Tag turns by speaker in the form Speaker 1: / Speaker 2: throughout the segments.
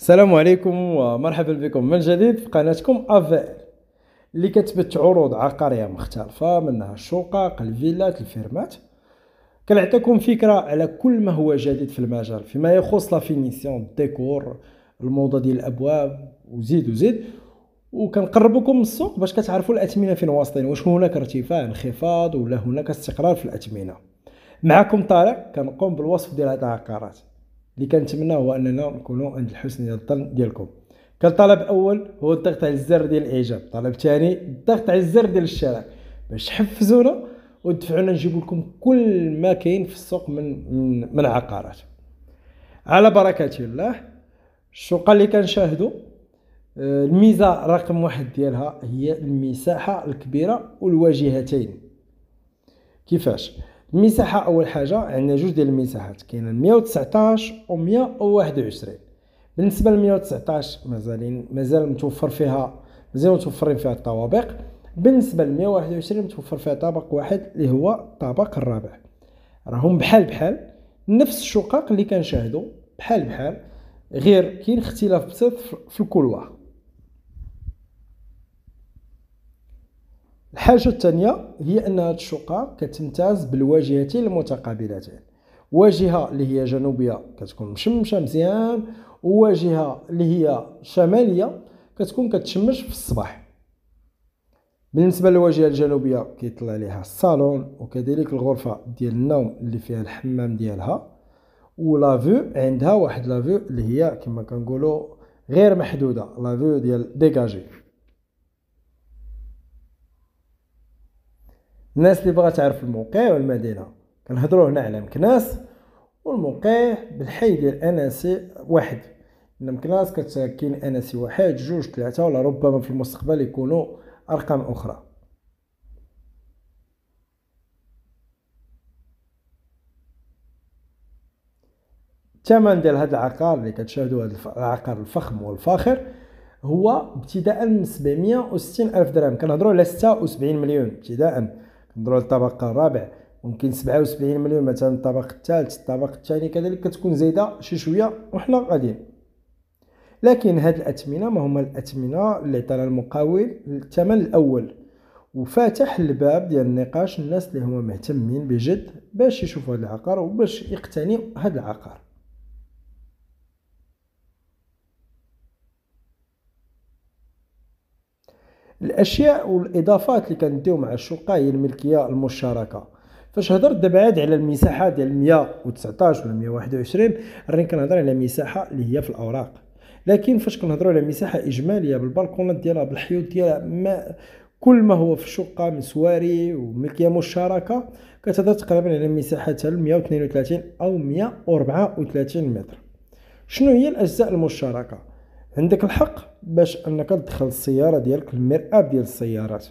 Speaker 1: السلام عليكم ومرحبا بكم من جديد في قناتكم افال اللي كتبت عروض عقاريه مختلفه منها الشقق الفيلات الفيرمات كنعطيكم فكره على كل ما هو جديد في المجال فيما يخص لا فينيسيون ديكور الموضه ديال الابواب وزيد وزيد وكنقربكم السوق باش كتعرفوا الاثمنه فين واصلين واش هناك ارتفاع انخفاض ولا هناك استقرار في الاثمنه معكم طارق كنقوم بالوصف ديال هاد العقارات اللي كنتمنى هو اننا نكونوا عند الحسن ديال الظن ديالكم كالطلب الاول هو الضغط على الزر ديال الاعجاب الطلب الثاني الضغط على الزر ديال الاشتراك باش تحفزونا وتدفعونا نجيب لكم كل ما كاين في السوق من من, من عقارات على بركه الله الشقه اللي كنشاهدوا آه، الميزه رقم واحد ديالها هي المساحه الكبيره والواجهتين كيفاش المساحه اول حاجه عندنا جوج ديال المساحات كاين 119 و 121 بالنسبه ل 119 مازالين مازال متوفر فيها مازال متوفرين فيها الطوابق بالنسبه ل 121 متوفر فيها طابق واحد اللي هو الطابق الرابع راهم بحال بحال نفس الشقق اللي كنشاهدو بحال بحال غير كاين اختلاف بسيط في الكولوار الحاجة الثانية هي أن هذه الشقة كتمتاز بالواجهتين المتقابلتين واجهة اللي هي جنوبية كتكون مشمشة مزيان وواجهة اللي هي شمالية كتكون كتشمش في الصباح بالنسبة للواجهة الجنوبية كيطلع عليها الصالون وكذلك الغرفة ديال النوم اللي فيها الحمام ديالها ولافو عندها واحد لافو اللي هي كما كنقولوا غير محدودة لافو ديال ديكاجي الناس اللي بغا تعرف الموقع والمدينه كنهضروا هنا على مكناس والموقع بالحي ديال اناسي واحد ان مكناس كاين اناسي واحد جوج ثلاثه ولا ربما في المستقبل يكونوا ارقام اخرى الثمن ديال هذا العقار اللي كتشاهدوا هذا العقار الفخم والفاخر هو ابتداء من 760 الف درهم كنهضروا على 76 مليون ابتداء نهضروا الطبق الرابع ممكن 77 مليون مثلا الطبق الثالث الطبق الثاني كذلك كتكون زايده شي شويه وحنا غاديين لكن هاد الاثمنه ما هما الاثمنه اللي عطانا المقاول الثمن الاول وفاتح الباب ديال النقاش الناس اللي هما مهتمين بجد باش يشوفوا هاد العقار وباش يقتنيوا هاد العقار الاشياء والاضافات اللي كنديو مع الشقه هي الملكيه المشتركه فاش هضرت دابا عاد على المساحه ديال 119 ولا 121 راني كنهضر على مساحه اللي هي في الاوراق لكن فاش كنهضروا على مساحه اجماليه بالبلكونات ديالها بالحيوط ديالها ما كل ما هو في الشقه من سواري وملكيه مشتركه كتهضر تقريبا على مساحه 132 او 134 متر شنو هي الاجزاء المشتركه عندك الحق باش انك تدخل السياره ديالك المراه ديال السيارات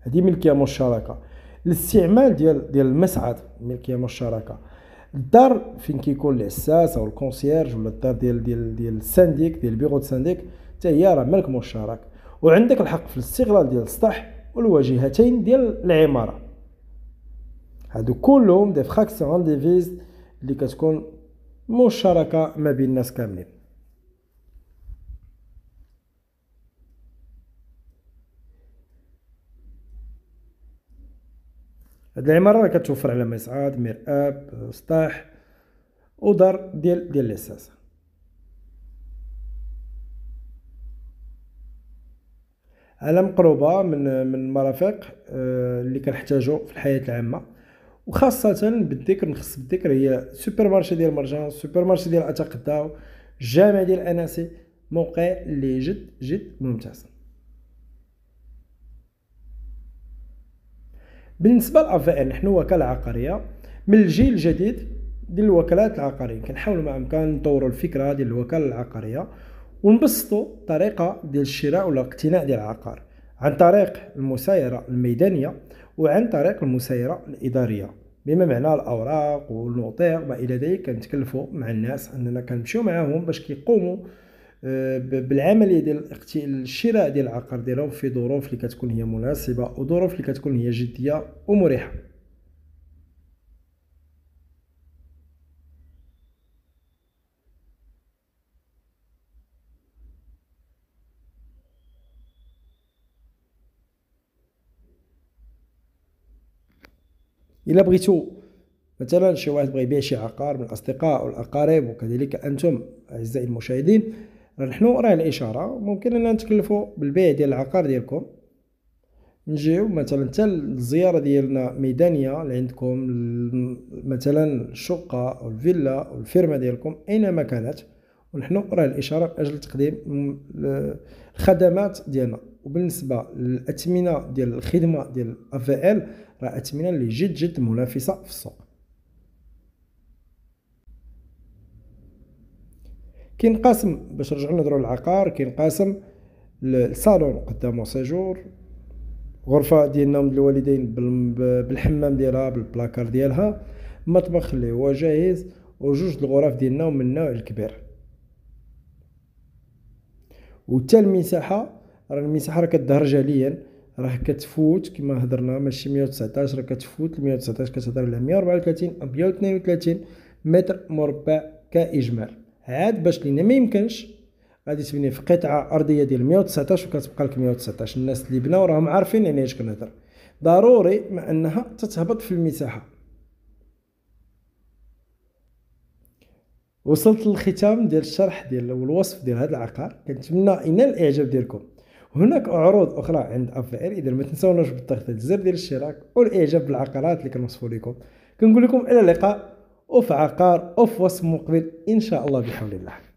Speaker 1: هذه ملكيه مشتركه الاستعمال ديال ديال المسعد ملكيه مشتركه الدار فين كيكون العساس او الكونسييرج ولا الدار ديال ديال ديال السانديك ديال بيرو سانديك حتى هي راه ملك مشترك وعندك الحق في الاستغلال ديال السطح والواجهتين ديال العماره هادو كلهم دي فراكسيون دي فيز اللي كتكون مشتركه ما بين الناس كاملين هاد العماره راه كتوفر على مصعد مرآب سطح ودار ديال ديال ليساس على مقربه من من المرافق آه، اللي كنحتاجو في الحياه العامه وخاصه بالذكر نخص بالذكر هي سوبر مارشي ديال مرجان سوبر مارشي ديال اتقداو الجامع ديال اناسي موقع اللي جد جد ممتاز بالنسبه لاف ان نحن وكاله عقاريه من الجيل الجديد ديال الوكالات العقاريه كنحاولوا مع امكان نطوروا الفكره ديال الوكاله العقاريه ونبسطوا طريقه ديال الشراء ولا الاقتناء ديال العقار عن طريق المسايره الميدانيه وعن طريق المسايره الاداريه بما معنى الاوراق والنوطير ما الى ذلك كنتكلفوا مع الناس اننا كنمشيو معاهم باش كيقوموا آه، بالعمليه ديال الشراء ديال العقار ديالهم في ظروف اللي كتكون هي مناسبه وظروف اللي كتكون هي جديه ومريحه الا بغيتو مثلا شي واحد بغى يبيع شي عقار من الاصدقاء والاقارب وكذلك انتم اعزائي المشاهدين راه نحن راه الاشاره ممكن اننا نتكلفوا بالبيع ديال العقار ديالكم نجيو مثلا حتى الزياره ديالنا ميدانيه اللي عندكم مثلا الشقه او الفيلا او الفيرما ديالكم اينما كانت ونحن راه الاشاره من اجل تقديم الخدمات ديالنا وبالنسبه للاثمنه ديال الخدمه ديال اف ال راه اثمنه اللي جد جد منافسه في السوق قاسم باش نرجعو نهضرو العقار قاسم الصالون قدامو سيجور غرفه ديال نوم الوالدين بالحمام ديالها بالبلاكار ديالها مطبخ اللي هو جاهز وجوج الغرف ديال النوم من النوع الكبير وتا المساحه راه المساحه راه كدهر جاليا راه كتفوت كما هضرنا ماشي 119 راه كتفوت 119 كتهضر على 134 132 متر مربع كاجمال عاد باش لينا ما يمكنش غادي تبني في قطعه ارضيه ديال 119 وكتبقى لك 119 الناس اللي بناو راهم عارفين يعني اش كنهضر ضروري مع انها تتهبط في المساحه وصلت للختام ديال الشرح ديال والوصف ديال هذا العقار كنتمنى ينال الاعجاب ديالكم هناك عروض اخرى عند افير اذا ما تنساوناش بالضغط على الزر ديال الاشتراك والاعجاب بالعقارات اللي كنوصفوا لكم كنقول لكم الى اللقاء وفي عقار وفي وصف مقبل ان شاء الله بحول الله